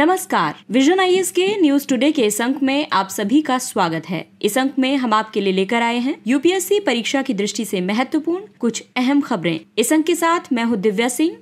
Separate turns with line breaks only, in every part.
नमस्कार विजन आई के news today के इस अंक में आप सभी का स्वागत है इस अंक में हम आपके लिए लेकर आए हैं यूपीएससी परीक्षा की दृष्टि से महत्वपूर्ण कुछ अहम खबरें इस अंक के साथ मैं हूँ दिव्या सिंह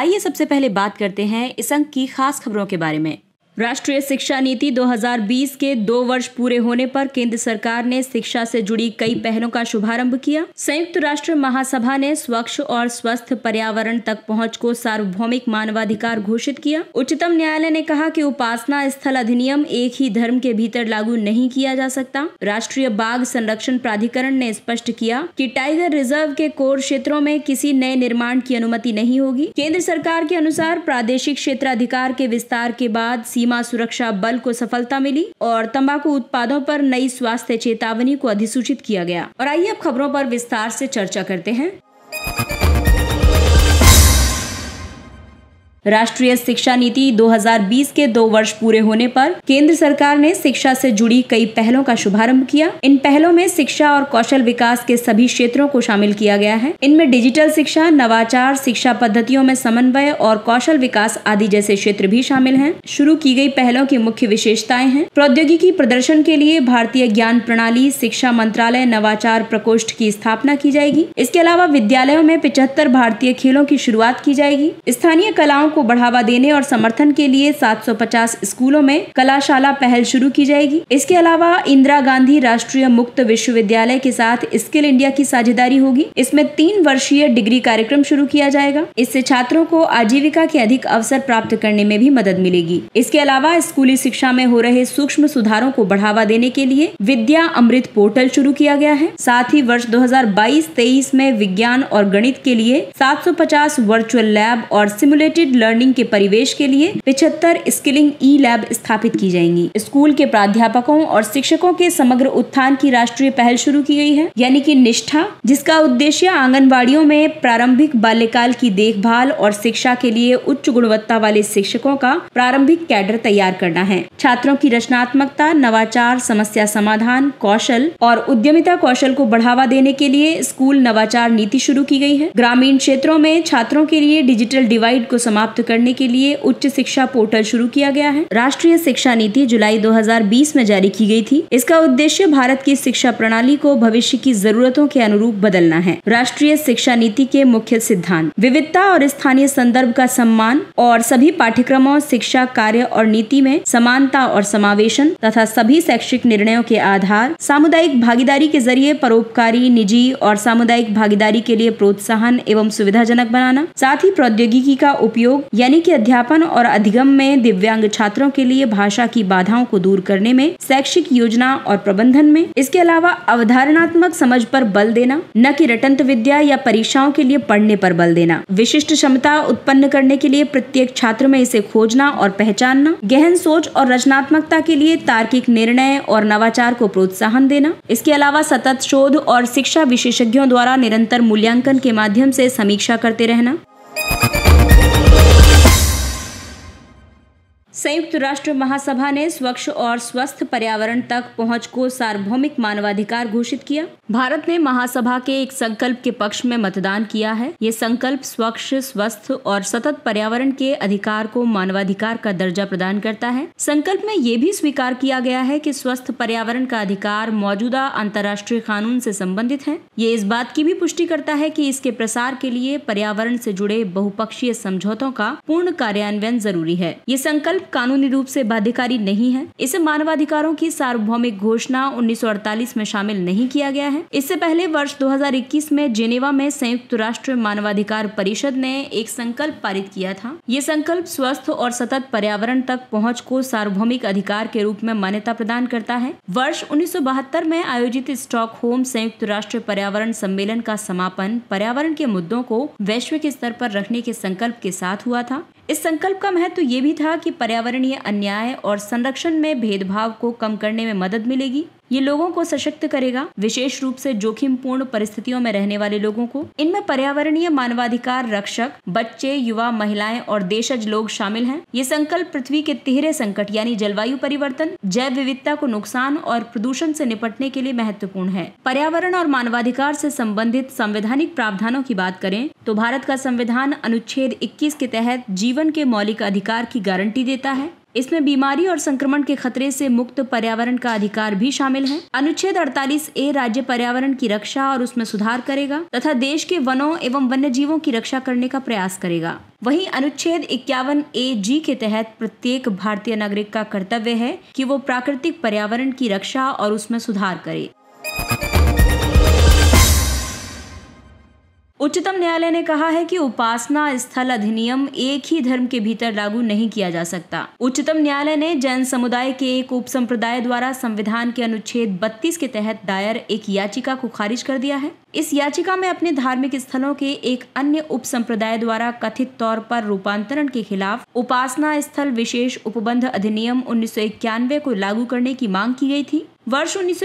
आइए सबसे पहले बात करते हैं इस अंक की खास खबरों के बारे में राष्ट्रीय शिक्षा नीति 2020 के दो वर्ष पूरे होने पर केंद्र सरकार ने शिक्षा से जुड़ी कई पहलों का शुभारंभ किया संयुक्त राष्ट्र महासभा ने स्वच्छ और स्वस्थ पर्यावरण तक पहुंच को सार्वभौमिक मानवाधिकार घोषित किया उच्चतम न्यायालय ने कहा कि उपासना स्थल अधिनियम एक ही धर्म के भीतर लागू नहीं किया जा सकता राष्ट्रीय बाघ संरक्षण प्राधिकरण ने स्पष्ट किया कि टाइगर रिजर्व के कोर क्षेत्रों में किसी नए निर्माण की अनुमति नहीं होगी केंद्र सरकार के अनुसार प्रादेशिक क्षेत्राधिकार के विस्तार के बाद सीमा सीमा सुरक्षा बल को सफलता मिली और तंबाकू उत्पादों पर नई स्वास्थ्य चेतावनी को अधिसूचित किया गया और आइए अब खबरों पर विस्तार से चर्चा करते हैं राष्ट्रीय शिक्षा नीति 2020 के दो वर्ष पूरे होने पर केंद्र सरकार ने शिक्षा से जुड़ी कई पहलों का शुभारंभ किया इन पहलों में शिक्षा और कौशल विकास के सभी क्षेत्रों को शामिल किया गया है इनमें डिजिटल शिक्षा नवाचार शिक्षा पद्धतियों में समन्वय और कौशल विकास आदि जैसे क्षेत्र भी शामिल है शुरू की गई पहलों की मुख्य विशेषताएं हैं प्रौद्योगिकी प्रदर्शन के लिए भारतीय ज्ञान प्रणाली शिक्षा मंत्रालय नवाचार प्रकोष्ठ की स्थापना की जाएगी इसके अलावा विद्यालयों में पिछहत्तर भारतीय खेलों की शुरुआत की जाएगी स्थानीय कलाओं को बढ़ावा देने और समर्थन के लिए 750 स्कूलों में कलाशाला पहल शुरू की जाएगी इसके अलावा इंदिरा गांधी राष्ट्रीय मुक्त विश्वविद्यालय के साथ स्किल इंडिया की साझेदारी होगी इसमें तीन वर्षीय डिग्री कार्यक्रम शुरू किया जाएगा इससे छात्रों को आजीविका के अधिक अवसर प्राप्त करने में भी मदद मिलेगी इसके अलावा स्कूली शिक्षा में हो रहे सूक्ष्म सुधारों को बढ़ावा देने के लिए विद्या अमृत पोर्टल शुरू किया गया है साथ ही वर्ष 2022-23 में विज्ञान और गणित के लिए 750 वर्चुअल लैब और सिमुलेटेड लर्निंग के परिवेश के लिए पिछहत्तर स्किलिंग ई लैब स्थापित की जाएंगी स्कूल के प्राध्यापकों और शिक्षकों के समग्र उत्थान की राष्ट्रीय पहल शुरू की गई है यानी कि निष्ठा जिसका उद्देश्य आंगनबाड़ियों में प्रारंभिक बाल्यकाल की देखभाल और शिक्षा के लिए उच्च गुणवत्ता वाले शिक्षकों का प्रारंभिक कैडर तैयार करना है छात्रों की रचनात्मकता नवाचार समस्या समाधान कौशल और उद्यमिता कौशल को बढ़ावा देने के लिए स्कूल नवाचार नीति शुरू की गई है ग्रामीण क्षेत्रों में छात्रों के लिए डिजिटल डिवाइड को समाप्त प्राप्त करने के लिए उच्च शिक्षा पोर्टल शुरू किया गया है राष्ट्रीय शिक्षा नीति जुलाई 2020 में जारी की गई थी इसका उद्देश्य भारत की शिक्षा प्रणाली को भविष्य की जरूरतों के अनुरूप बदलना है राष्ट्रीय शिक्षा नीति के मुख्य सिद्धांत विविधता और स्थानीय संदर्भ का सम्मान और सभी पाठ्यक्रमों शिक्षा कार्य और नीति में समानता और समावेशन तथा सभी शैक्षिक निर्णयों के आधार सामुदायिक भागीदारी के जरिए परोपकारी निजी और सामुदायिक भागीदारी के लिए प्रोत्साहन एवं सुविधाजनक बनाना साथ ही प्रौद्योगिकी का उपयोग सहयोग यानी कि अध्यापन और अधिगम में दिव्यांग छात्रों के लिए भाषा की बाधाओं को दूर करने में शैक्षिक योजना और प्रबंधन में इसके अलावा अवधारणात्मक समझ पर बल देना न कि रटंत विद्या या परीक्षाओं के लिए पढ़ने पर बल देना विशिष्ट क्षमता उत्पन्न करने के लिए प्रत्येक छात्र में इसे खोजना और पहचानना गहन सोच और रचनात्मकता के लिए तार्किक निर्णय और नवाचार को प्रोत्साहन देना इसके अलावा सतत शोध और शिक्षा विशेषज्ञों द्वारा निरंतर मूल्यांकन के माध्यम से समीक्षा करते रहना संयुक्त राष्ट्र महासभा ने स्वच्छ और स्वस्थ पर्यावरण तक पहुंच को सार्वभौमिक मानवाधिकार घोषित किया भारत ने महासभा के एक संकल्प के पक्ष में मतदान किया है ये संकल्प स्वच्छ स्वस्थ और सतत पर्यावरण के अधिकार को मानवाधिकार का दर्जा प्रदान करता है संकल्प में ये भी स्वीकार किया गया है कि स्वस्थ पर्यावरण का अधिकार मौजूदा अंतर्राष्ट्रीय कानून से संबंधित है ये इस बात की भी पुष्टि करता है कि इसके प्रसार के लिए पर्यावरण से जुड़े बहुपक्षीय समझौतों का पूर्ण कार्यान्वयन जरूरी है ये संकल्प कानूनी रूप से बाध्यकारी नहीं है इसे मानवाधिकारों की सार्वभौमिक घोषणा 1948 में शामिल नहीं किया गया है इससे पहले वर्ष 2021 में जेनेवा में संयुक्त राष्ट्र मानवाधिकार परिषद ने एक संकल्प पारित किया था ये संकल्प स्वस्थ और सतत पर्यावरण तक पहुँच को सार्वभौमिक अधिकार के रूप में मान्यता प्रदान करता है वर्ष उन्नीस में आयोजित होम संयुक्त राष्ट्र पर्यावरण सम्मेलन का समापन पर्यावरण के मुद्दों को वैश्विक स्तर पर रखने के संकल्प के साथ हुआ था इस संकल्प का महत्व तो ये भी था कि पर्यावरणीय अन्याय और संरक्षण में भेदभाव को कम करने में मदद मिलेगी ये लोगों को सशक्त करेगा विशेष रूप से जोखिम पूर्ण परिस्थितियों में रहने वाले लोगों को इनमें पर्यावरणीय मानवाधिकार रक्षक बच्चे युवा महिलाएं और देशज लोग शामिल हैं ये संकल्प पृथ्वी के तिहरे संकट यानी जलवायु परिवर्तन जैव विविधता को नुकसान और प्रदूषण से निपटने के लिए महत्वपूर्ण है पर्यावरण और मानवाधिकार से संबंधित संवैधानिक प्रावधानों की बात करें तो भारत का संविधान अनुच्छेद इक्कीस के तहत जीवन के मौलिक अधिकार की गारंटी देता है इसमें बीमारी और संक्रमण के खतरे से मुक्त पर्यावरण का अधिकार भी शामिल है अनुच्छेद 48 ए राज्य पर्यावरण की रक्षा और उसमें सुधार करेगा तथा देश के वनों एवं वन्य जीवों की रक्षा करने का प्रयास करेगा वहीं अनुच्छेद इक्यावन ए जी के तहत प्रत्येक भारतीय नागरिक का कर्तव्य है कि वो प्राकृतिक पर्यावरण की रक्षा और उसमें सुधार करे उच्चतम न्यायालय ने कहा है कि उपासना स्थल अधिनियम एक ही धर्म के भीतर लागू नहीं किया जा सकता उच्चतम न्यायालय ने जैन समुदाय के एक उप संप्रदाय द्वारा संविधान के अनुच्छेद 32 के तहत दायर एक याचिका को खारिज कर दिया है इस याचिका में अपने धार्मिक स्थलों के एक अन्य उप संप्रदाय द्वारा कथित तौर पर रूपांतरण के खिलाफ उपासना स्थल विशेष उपबंध अधिनियम उन्नीस को लागू करने की मांग की गई थी वर्ष उन्नीस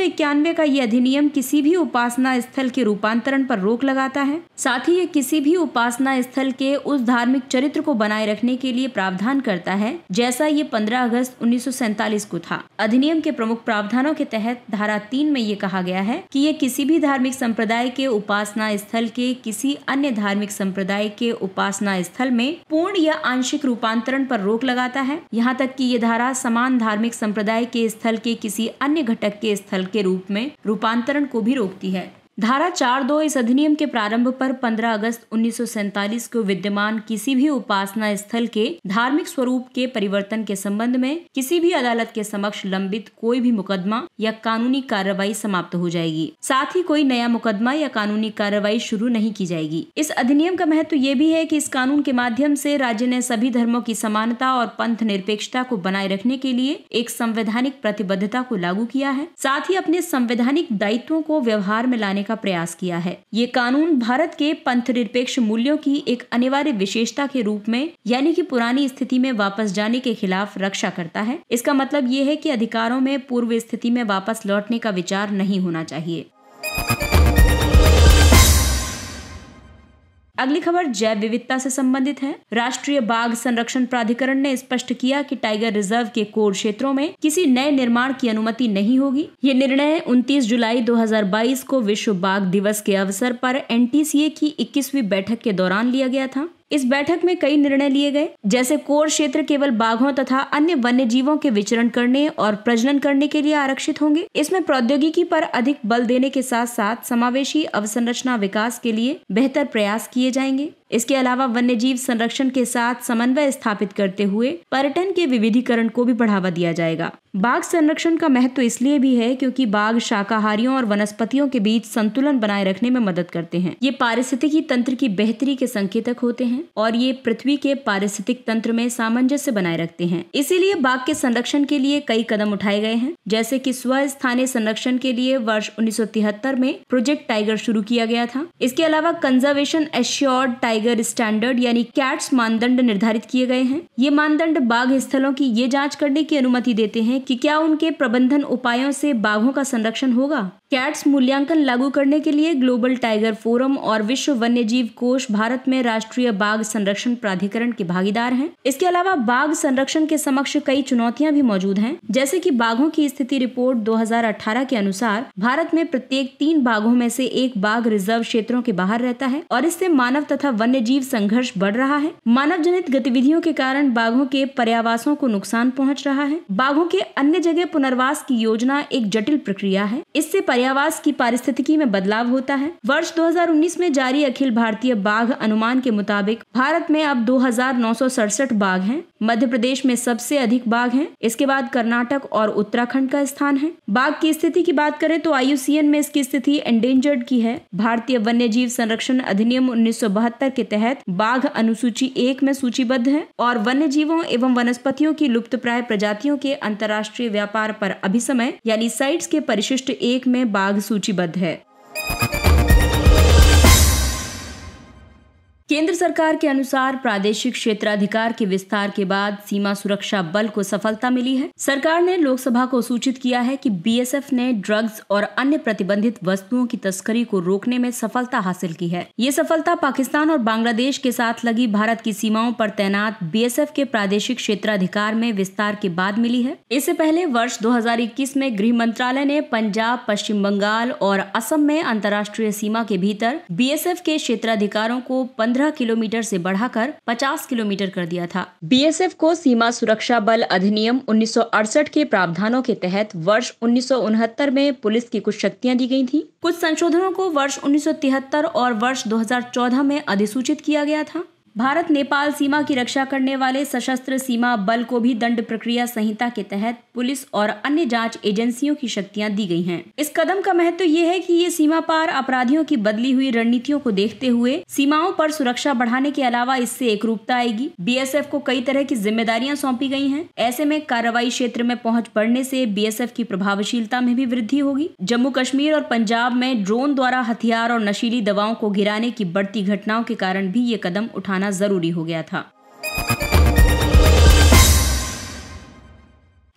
का ये अधिनियम किसी भी उपासना स्थल के रूपांतरण पर रोक लगाता है साथ ही ये किसी भी उपासना स्थल के उस धार्मिक चरित्र को बनाए रखने के लिए प्रावधान करता है जैसा ये 15 अगस्त उन्नीस को था अधिनियम के प्रमुख प्रावधानों के तहत धारा तीन में ये कहा गया है कि ये किसी भी धार्मिक संप्रदाय के उपासना स्थल के किसी अन्य धार्मिक संप्रदाय के उपासना स्थल में पूर्ण या आंशिक रूपांतरण पर रोक लगाता है यहाँ तक की ये धारा समान धार्मिक संप्रदाय के स्थल के किसी अन्य घटक के स्थल के रूप में रूपांतरण को भी रोकती है धारा चार दो इस अधिनियम के प्रारंभ पर 15 अगस्त उन्नीस को विद्यमान किसी भी उपासना स्थल के धार्मिक स्वरूप के परिवर्तन के संबंध में किसी भी अदालत के समक्ष लंबित कोई भी मुकदमा या कानूनी कार्रवाई समाप्त हो जाएगी साथ ही कोई नया मुकदमा या कानूनी कार्रवाई शुरू नहीं की जाएगी इस अधिनियम का महत्व ये भी है की इस कानून के माध्यम से राज्य ने सभी धर्मों की समानता और पंथ निरपेक्षता को बनाए रखने के लिए एक संवैधानिक प्रतिबद्धता को लागू किया है साथ ही अपने संवैधानिक दायित्वों को व्यवहार में लाने का का प्रयास किया है ये कानून भारत के पंथ निरपेक्ष मूल्यों की एक अनिवार्य विशेषता के रूप में यानी कि पुरानी स्थिति में वापस जाने के खिलाफ रक्षा करता है इसका मतलब ये है कि अधिकारों में पूर्व स्थिति में वापस लौटने का विचार नहीं होना चाहिए अगली खबर जैव विविधता से संबंधित है राष्ट्रीय बाघ संरक्षण प्राधिकरण ने स्पष्ट किया कि टाइगर रिजर्व के कोर क्षेत्रों में किसी नए निर्माण की अनुमति नहीं होगी ये निर्णय 29 जुलाई 2022 को विश्व बाघ दिवस के अवसर पर एनटीसीए की 21वीं बैठक के दौरान लिया गया था इस बैठक में कई निर्णय लिए गए जैसे कोर क्षेत्र केवल बाघों तथा अन्य वन्य जीवों के विचरण करने और प्रजनन करने के लिए आरक्षित होंगे इसमें प्रौद्योगिकी पर अधिक बल देने के साथ साथ समावेशी अवसंरचना विकास के लिए बेहतर प्रयास किए जाएंगे इसके अलावा वन्य जीव संरक्षण के साथ समन्वय स्थापित करते हुए पर्यटन के विविधीकरण को भी बढ़ावा दिया जाएगा बाघ संरक्षण का महत्व तो इसलिए भी है क्योंकि बाघ शाकाहारियों और वनस्पतियों के बीच संतुलन बनाए रखने में मदद करते हैं ये पारिस्थितिकी तंत्र की बेहतरी के संकेतक होते हैं और ये पृथ्वी के पारिस्थितिक तंत्र में सामंजस्य बनाए रखते हैं इसीलिए बाघ के संरक्षण के लिए कई कदम उठाए गए हैं जैसे स्व स्थानीय संरक्षण के लिए वर्ष उन्नीस में प्रोजेक्ट टाइगर शुरू किया गया था इसके अलावा conservation assured tiger tiger standard यानी कैट्स मानदंड निर्धारित किए गए हैं ये मानदंड बाघ स्थलों की ये जाँच करने की अनुमति देते हैं कि क्या उनके प्रबंधन उपायों से बाघों का संरक्षण होगा कैट्स मूल्यांकन लागू करने के लिए ग्लोबल टाइगर फोरम और विश्व वन्यजीव कोष भारत में राष्ट्रीय बाघ संरक्षण प्राधिकरण के भागीदार हैं इसके अलावा बाघ संरक्षण के समक्ष कई चुनौतियां भी मौजूद हैं जैसे कि बाघों की स्थिति रिपोर्ट 2018 के अनुसार भारत में प्रत्येक तीन बाघों में से एक बाघ रिजर्व क्षेत्रों के बाहर रहता है और इससे मानव तथा वन्य जीव संघर्ष बढ़ रहा है मानव जनित गतिविधियों के कारण बाघों के पर्यावासों को नुकसान पहुँच रहा है बाघों के अन्य जगह पुनर्वास की योजना एक जटिल प्रक्रिया है इससे आयावास की पारिस्थितिकी में बदलाव होता है वर्ष 2019 में जारी अखिल भारतीय बाघ अनुमान के मुताबिक भारत में अब दो बाघ हैं मध्य प्रदेश में सबसे अधिक बाघ हैं इसके बाद कर्नाटक और उत्तराखंड का स्थान है बाघ की स्थिति की बात करें तो आयु में इसकी स्थिति एंडेंजर्ड की है भारतीय वन्य जीव संरक्षण अधिनियम उन्नीस के तहत बाघ अनुसूची एक में सूचीबद्ध है और वन्य जीवों एवं वनस्पतियों की लुप्त प्राय प्रजातियों के अंतर्राष्ट्रीय व्यापार पर अभिसमय यानी साइट्स के परिशिष्ट एक में बाघ सूचीबद्ध है केंद्र सरकार के अनुसार प्रादेशिक क्षेत्राधिकार के विस्तार के बाद सीमा सुरक्षा बल को सफलता मिली है सरकार ने लोकसभा को सूचित किया है कि बीएसएफ ने ड्रग्स और अन्य प्रतिबंधित वस्तुओं की तस्करी को रोकने में सफलता हासिल की है ये सफलता पाकिस्तान और बांग्लादेश के साथ लगी भारत की सीमाओं पर तैनात बीएसएफ के प्रादेशिक क्षेत्राधिकार में विस्तार के बाद मिली है इससे पहले वर्ष दो में गृह मंत्रालय ने पंजाब पश्चिम बंगाल और असम में अंतर्राष्ट्रीय सीमा के भीतर बी के क्षेत्राधिकारों को पंद्रह 15 किलोमीटर से बढ़ाकर 50 किलोमीटर कर दिया था बीएसएफ को सीमा सुरक्षा बल अधिनियम उन्नीस के प्रावधानों के तहत वर्ष उन्नीस में पुलिस की कुछ शक्तियाँ दी गयी थी कुछ संशोधनों को वर्ष उन्नीस और वर्ष दो में अधिसूचित किया गया था भारत नेपाल सीमा की रक्षा करने वाले सशस्त्र सीमा बल को भी दंड प्रक्रिया संहिता के तहत पुलिस और अन्य जांच एजेंसियों की शक्तियां दी गई हैं। इस कदम का महत्व ये है कि ये सीमा पार अपराधियों की बदली हुई रणनीतियों को देखते हुए सीमाओं पर सुरक्षा बढ़ाने के अलावा इससे एक रूपता आएगी बीएसएफ को कई तरह की जिम्मेदारियां सौंपी गई हैं। ऐसे में कार्रवाई क्षेत्र में पहुंच बढ़ने से बीएसएफ की प्रभावशीलता में भी वृद्धि होगी जम्मू कश्मीर और पंजाब में ड्रोन द्वारा हथियार और नशीली दवाओं को गिराने की बढ़ती घटनाओं के कारण भी ये कदम उठाना आना जरूरी हो गया था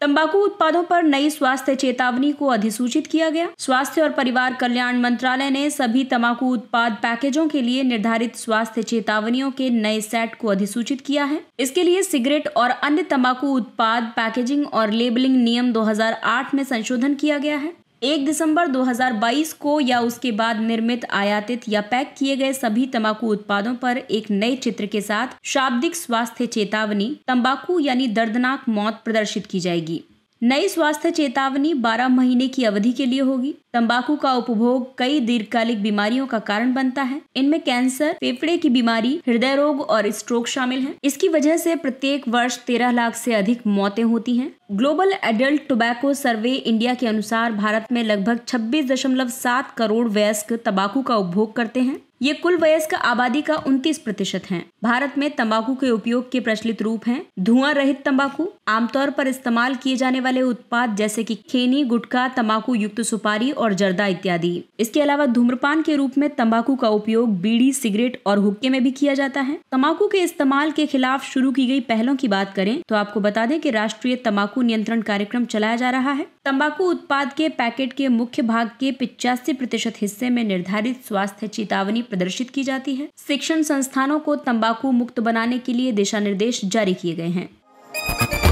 तंबाकू उत्पादों पर नई स्वास्थ्य चेतावनी को अधिसूचित किया गया स्वास्थ्य और परिवार कल्याण मंत्रालय ने सभी तंबाकू उत्पाद पैकेजों के लिए निर्धारित स्वास्थ्य चेतावनियों के नए सेट को अधिसूचित किया है इसके लिए सिगरेट और अन्य तंबाकू उत्पाद पैकेजिंग और लेबलिंग नियम 2008 में संशोधन किया गया है एक दिसंबर 2022 को या उसके बाद निर्मित आयातित या पैक किए गए सभी तंबाकू उत्पादों पर एक नए चित्र के साथ शाब्दिक स्वास्थ्य चेतावनी तंबाकू यानी दर्दनाक मौत प्रदर्शित की जाएगी नई स्वास्थ्य चेतावनी 12 महीने की अवधि के लिए होगी तंबाकू का उपभोग कई दीर्घकालिक बीमारियों का कारण बनता है इनमें कैंसर फेफड़े की बीमारी हृदय रोग और स्ट्रोक शामिल हैं। इसकी वजह से प्रत्येक वर्ष 13 लाख से अधिक मौतें होती हैं global adult tobacco survey India के अनुसार भारत में लगभग छब्बीस करोड़ वयस्क तंबाकू का उपभोग करते हैं ये कुल वयस्क आबादी का उन्तीस प्रतिशत है भारत में तंबाकू के उपयोग के प्रचलित रूप हैं धुआं रहित तंबाकू आमतौर पर इस्तेमाल किए जाने वाले उत्पाद जैसे कि खेनी गुटखा तंबाकू युक्त सुपारी और जर्दा इत्यादि इसके अलावा धूम्रपान के रूप में तंबाकू का उपयोग बीड़ी सिगरेट और हुक्के में भी किया जाता है तम्बाकू के इस्तेमाल के खिलाफ शुरू की गई पहलों की बात करें तो आपको बता दें की राष्ट्रीय तम्बाकू नियंत्रण कार्यक्रम चलाया जा रहा है तम्बाकू उत्पाद के पैकेट के मुख्य भाग के पिचासी प्रतिशत हिस्से में निर्धारित स्वास्थ्य चेतावनी प्रदर्शित की जाती है शिक्षण संस्थानों को तम्बाकू मुक्त बनाने के लिए दिशा निर्देश जारी किए गए हैं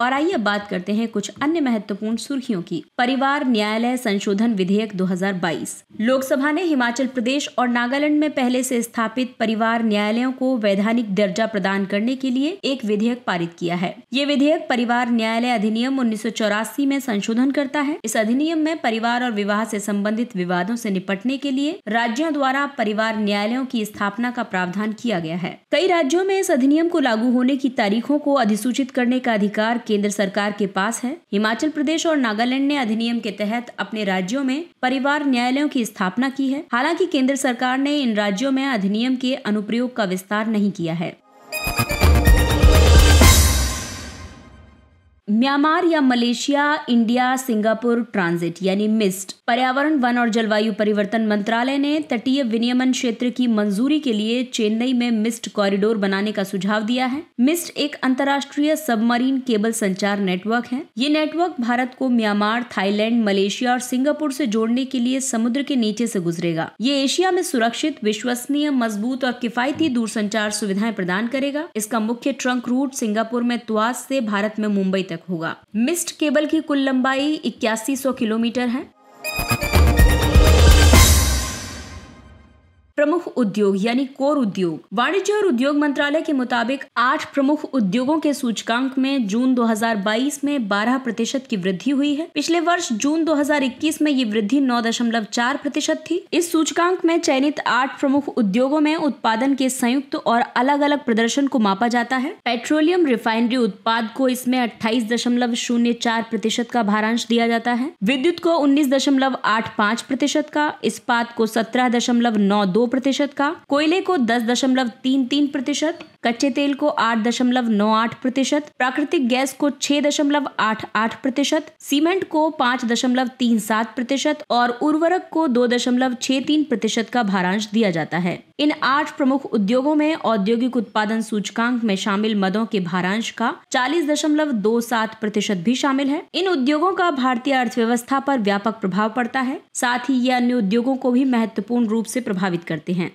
और आइए अब बात करते हैं कुछ अन्य महत्वपूर्ण सुर्खियों की परिवार न्यायालय संशोधन विधेयक 2022 लोकसभा ने हिमाचल प्रदेश और नागालैंड में पहले से स्थापित परिवार न्यायालयों को वैधानिक दर्जा प्रदान करने के लिए एक विधेयक पारित किया है ये विधेयक परिवार न्यायालय अधिनियम उन्नीस में संशोधन करता है इस अधिनियम में परिवार और विवाह से संबंधित विवादों से निपटने के लिए राज्यों द्वारा परिवार न्यायालयों की स्थापना का प्रावधान किया गया है कई राज्यों में इस अधिनियम को लागू होने की तारीखों को अधिसूचित करने का अधिकार केंद्र सरकार के पास है हिमाचल प्रदेश और नागालैंड ने अधिनियम के तहत अपने राज्यों में परिवार न्यायालयों की स्थापना की है हालांकि केंद्र सरकार ने इन राज्यों में अधिनियम के अनुप्रयोग का विस्तार नहीं किया है म्यांमार या मलेशिया इंडिया सिंगापुर ट्रांजिट यानी मिस्ड पर्यावरण वन और जलवायु परिवर्तन मंत्रालय ने तटीय विनियमन क्षेत्र की मंजूरी के लिए चेन्नई में मिस्ट कॉरिडोर बनाने का सुझाव दिया है मिस्ट एक अंतर्राष्ट्रीय सबमरीन केबल संचार नेटवर्क है ये नेटवर्क भारत को म्यांमार थाईलैंड मलेशिया और सिंगापुर से जोड़ने के लिए समुद्र के नीचे से गुजरेगा ये एशिया में सुरक्षित विश्वसनीय मजबूत और किफायती दूरसंचार सुविधाएं प्रदान करेगा इसका मुख्य ट्रंक रूट सिंगापुर में तुआस से भारत में मुंबई तक होगा मिस्ट केबल की कुल लंबाई इक्यासी किलोमीटर है प्रमुख उद्योग यानी कोर उद्योग वाणिज्य और उद्योग मंत्रालय के मुताबिक आठ प्रमुख उद्योगों के सूचकांक में जून 2022 में 12 प्रतिशत की वृद्धि हुई है पिछले वर्ष जून 2021 में ये वृद्धि 9.4 प्रतिशत थी इस सूचकांक में चयनित आठ प्रमुख उद्योगों में उत्पादन के संयुक्त और अलग अलग प्रदर्शन को मापा जाता है पेट्रोलियम रिफाइनरी उत्पाद को इसमें अट्ठाईस दशमलव शून्य चार प्रतिशत का भारांश दिया जाता है विद्युत को उन्नीस दशमलव आठ पाँच प्रतिशत का इस्पात को सत्रह दशमलव नौ दो प्रतिशत का कोयले को दस दशमलव तीन तीन प्रतिशत कच्चे तेल को आठ दशमलव नौ आठ प्रतिशत प्राकृतिक गैस को छह दशमलव आठ आठ प्रतिशत सीमेंट को पाँच दशमलव तीन सात प्रतिशत और उर्वरक को दो दशमलव छह तीन प्रतिशत का भारांश दिया जाता है इन आठ प्रमुख उद्योगों में औद्योगिक उत्पादन सूचकांक में शामिल मदों के भारांश का चालीस दशमलव दो सात प्रतिशत भी शामिल है इन उद्योगों का भारतीय अर्थव्यवस्था पर व्यापक प्रभाव पड़ता है साथ ही ये अन्य उद्योगों को भी महत्वपूर्ण रूप से प्रभावित करते हैं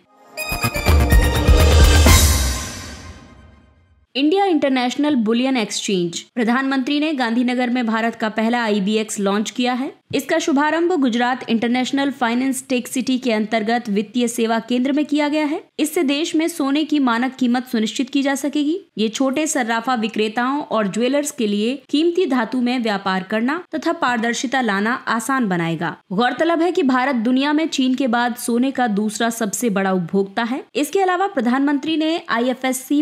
इंडिया इंटरनेशनल बुलियन एक्सचेंज प्रधानमंत्री ने गांधीनगर में भारत का पहला आईबीएक्स लॉन्च किया है इसका शुभारंभ Gujarat international finance tech city के अंतर्गत वित्तीय सेवा केंद्र में किया गया है इससे देश में सोने की मानक कीमत सुनिश्चित की जा सकेगी ये छोटे सर्राफा विक्रेताओं और ज्वेलर्स के लिए कीमती धातु में व्यापार करना तथा पारदर्शिता लाना आसान बनाएगा गौरतलब है की भारत दुनिया में चीन के बाद सोने का दूसरा सबसे बड़ा उपभोक्ता है इसके अलावा प्रधानमंत्री ने आई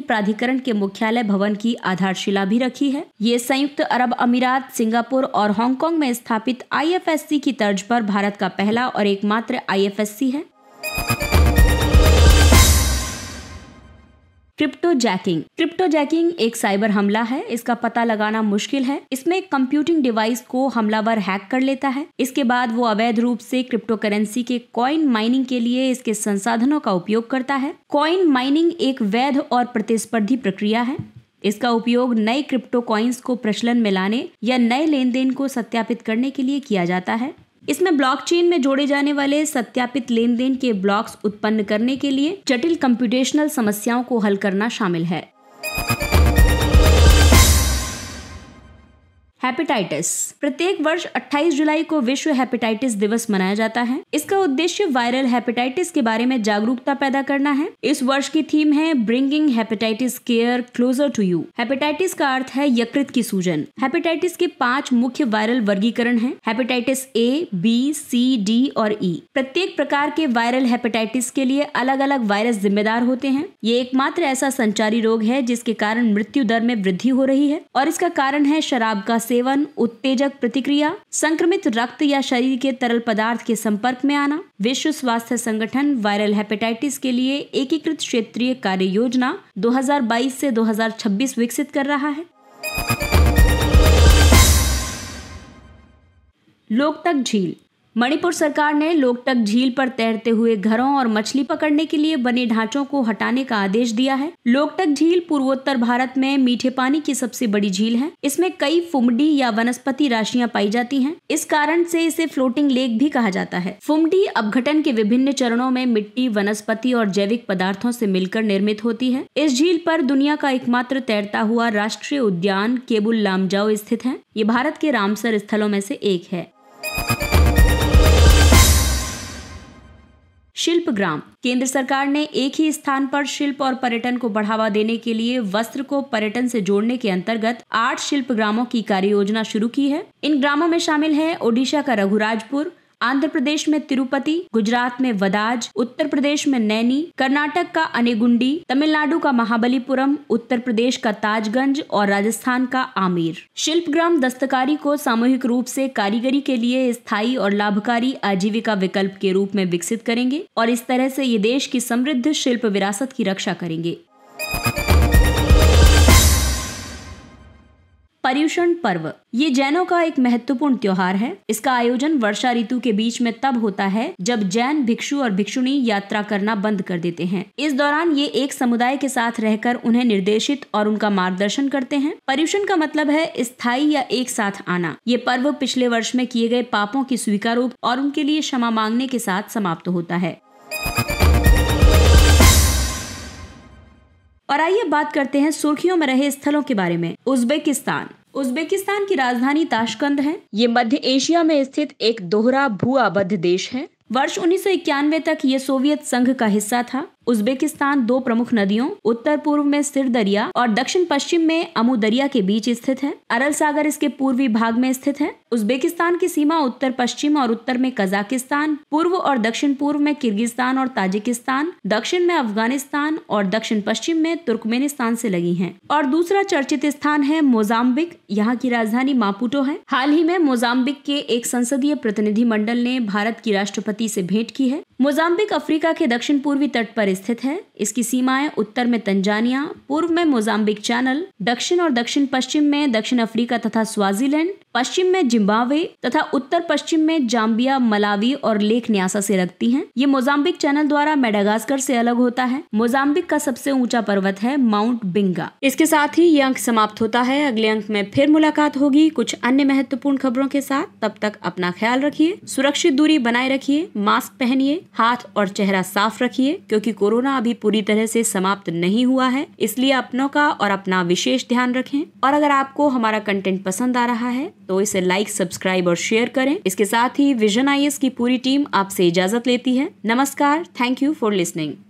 प्राधिकरण के मुख्यालय भवन की आधारशिला भी रखी है ये संयुक्त अरब अमीरात सिंगापुर और हांगकांग में स्थापित आई आईएफएससी की तर्ज पर भारत का पहला और एकमात्र आईएफएससी है क्रिप्टो जैकिंग क्रिप्टो जैकिंग एक साइबर हमला है इसका पता लगाना मुश्किल है इसमें कंप्यूटिंग डिवाइस को हमलावर हैक कर लेता है इसके बाद वो अवैध रूप से क्रिप्टो करेंसी के कॉइन माइनिंग के लिए इसके संसाधनों का उपयोग करता है कॉइन माइनिंग एक वैध और प्रतिस्पर्धी प्रक्रिया है इसका उपयोग नए क्रिप्टो कॉइन्स को प्रचलन में लाने या नए लेन देन को सत्यापित करने के लिए किया जाता है इसमें ब्लॉकचेन में जोड़े जाने वाले सत्यापित लेन देन के ब्लॉक्स उत्पन्न करने के लिए जटिल कंप्यूटेशनल समस्याओं को हल करना शामिल है हेपेटाइटिस प्रत्येक वर्ष 28 जुलाई को विश्व हेपेटाइटिस दिवस मनाया जाता है इसका उद्देश्य वायरल हेपेटाइटिस के बारे में जागरूकता पैदा करना है इस वर्ष की थीम है bringing hepatitis care closer to you hepatitis का अर्थ है यकृत की सूजन हेपेटाइटिस के पांच मुख्य वायरल वर्गीकरण है hepatitis A B C D और ई e. प्रत्येक प्रकार के वायरल हेपेटाइटिस के लिए अलग अलग वायरस जिम्मेदार होते हैं ये एकमात्र ऐसा संचारी रोग है जिसके कारण मृत्यु दर में वृद्धि हो रही है और इसका कारण है शराब का सेवन उत्तेजक प्रतिक्रिया संक्रमित रक्त या शरीर के तरल पदार्थ के संपर्क में आना विश्व स्वास्थ्य संगठन वायरल हेपेटाइटिस के लिए एकीकृत क्षेत्रीय कार्य योजना 2022 से 2026 विकसित कर रहा है लोकतक झील मणिपुर सरकार ने लोकटक झील पर तैरते हुए घरों और मछली पकड़ने के लिए बने ढांचों को हटाने का आदेश दिया है लोकटक झील पूर्वोत्तर भारत में मीठे पानी की सबसे बड़ी झील है इसमें कई फुमडी या वनस्पति राशियां पाई जाती हैं। इस कारण से इसे फ्लोटिंग लेक भी कहा जाता है फुमडी अपघटन के विभिन्न चरणों में मिट्टी वनस्पति और जैविक पदार्थों से मिलकर निर्मित होती है इस झील पर दुनिया का एकमात्र तैरता हुआ राष्ट्रीय उद्यान केबुल लामजाओ स्थित है ये भारत के रामसर स्थलों में से एक है शिल्प ग्राम केंद्र सरकार ने एक ही स्थान पर शिल्प और पर्यटन को बढ़ावा देने के लिए वस्त्र को पर्यटन से जोड़ने के अंतर्गत आठ शिल्प ग्रामों की कार्य योजना शुरू की है इन ग्रामों में शामिल है ओडिशा का रघुराजपुर आंध्र प्रदेश में तिरुपति गुजरात में वदाज उत्तर प्रदेश में नैनी कर्नाटक का अनेगुंडी तमिलनाडु का महाबलीपुरम उत्तर प्रदेश का ताजगंज और राजस्थान का शिल्प शिल्पग्राम दस्तकारी को सामूहिक रूप से कारीगरी के लिए स्थायी और लाभकारी आजीविका विकल्प के रूप में विकसित करेंगे और इस तरह से ये देश की समृद्ध शिल्प विरासत की रक्षा करेंगे पर्यूषण पर्व ये जैनों का एक महत्वपूर्ण त्योहार है इसका आयोजन वर्षा ऋतु के बीच में तब होता है जब जैन भिक्षु और भिक्षुणी यात्रा करना बंद कर देते हैं इस दौरान ये एक समुदाय के साथ रहकर उन्हें निर्देशित और उनका मार्गदर्शन करते हैं पर्यूषण का मतलब है स्थायी या एक साथ आना ये पर्व पिछले वर्ष में किए गए पापों की स्वीकारोप और उनके लिए क्षमा मांगने के साथ समाप्त होता है और आइए बात करते हैं सुर्खियों में रहे स्थलों के बारे में उज्बेकिस्तान उज्बेकिस्तान की राजधानी ताशकंद है ये मध्य एशिया में स्थित एक दोहरा भू आबद्ध देश है वर्ष उन्नीस तक ये सोवियत संघ का हिस्सा था उज्बेकिस्तान दो प्रमुख नदियों उत्तर पूर्व में सिर दरिया और दक्षिण पश्चिम में अमू दरिया के बीच स्थित है अरल सागर इसके पूर्वी भाग में स्थित है उज्बेकिस्तान की सीमा उत्तर पश्चिम और उत्तर में कजाकिस्तान पूर्व और दक्षिण पूर्व में किर्गिस्तान और ताजिकिस्तान दक्षिण में अफगानिस्तान और दक्षिण पश्चिम में तुर्कमेनिस्तान से लगी है और दूसरा चर्चित स्थान है मोजाम्बिक यहाँ की राजधानी मापुटो है हाल ही में मोजाम्बिक के एक संसदीय प्रतिनिधि मंडल ने भारत की राष्ट्रपति से भेंट की है मोजाम्बिक अफ्रीका के दक्षिण पूर्वी तट पर स्थित है इसकी सीमाएं उत्तर में तंजानिया पूर्व में मोजाम्बिक चैनल दक्षिण और दक्षिण पश्चिम में दक्षिण अफ्रीका तथा स्वाजीलैंड पश्चिम में जिम्बावे तथा उत्तर पश्चिम में जाम्बिया मलावी और लेक न्यासा से लगती हैं। ये मोजाम्बिक चैनल द्वारा मेडागास्कर से अलग होता है मोजाम्बिक का सबसे ऊंचा पर्वत है माउंट बिंगा इसके साथ ही ये अंक समाप्त होता है अगले अंक में फिर मुलाकात होगी कुछ अन्य महत्वपूर्ण खबरों के साथ तब तक अपना ख्याल रखिए सुरक्षित दूरी बनाए रखिए मास्क पहनिए हाथ और चेहरा साफ रखिए क्योंकि कोरोना अभी पूरी तरह से समाप्त नहीं हुआ है इसलिए अपनों का और अपना विशेष ध्यान रखें और अगर आपको हमारा कंटेंट पसंद आ रहा है तो इसे लाइक सब्सक्राइब और शेयर करें इसके साथ ही विजन आई की पूरी टीम आपसे इजाजत लेती है नमस्कार थैंक यू फॉर लिसनिंग